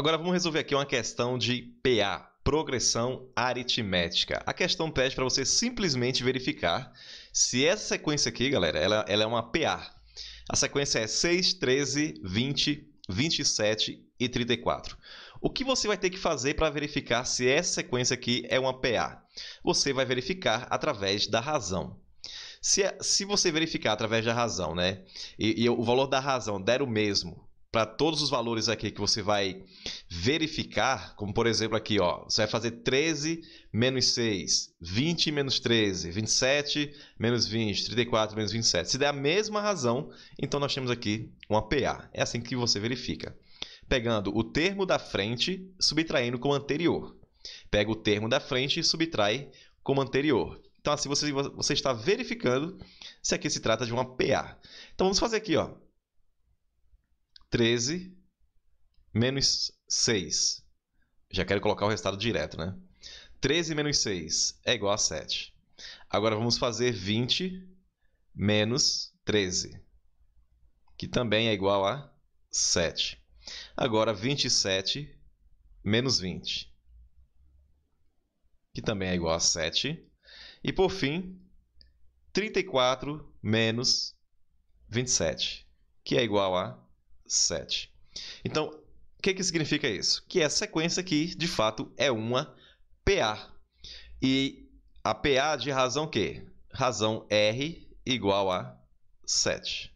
Agora vamos resolver aqui uma questão de PA, progressão aritmética. A questão pede para você simplesmente verificar se essa sequência aqui, galera, ela, ela é uma PA. A sequência é 6, 13, 20, 27 e 34. O que você vai ter que fazer para verificar se essa sequência aqui é uma PA? Você vai verificar através da razão. Se, se você verificar através da razão, né, e, e o valor da razão der o mesmo para todos os valores aqui que você vai verificar, como por exemplo aqui, ó, você vai fazer 13 menos 6, 20 menos 13, 27 menos 20, 34 menos 27. Se der a mesma razão, então nós temos aqui uma PA. É assim que você verifica. Pegando o termo da frente, subtraindo com o anterior. Pega o termo da frente e subtrai com o anterior. Então, assim, você, você está verificando se aqui se trata de uma PA. Então, vamos fazer aqui, ó. 13 menos 6. Já quero colocar o resultado direto, né? 13 menos 6 é igual a 7. Agora vamos fazer 20 menos 13, que também é igual a 7. Agora 27 menos 20, que também é igual a 7. E por fim, 34 menos 27, que é igual a 7. Então, o que, que significa isso? Que é a sequência que, de fato, é uma PA. E a PA de razão que? Razão R igual a 7.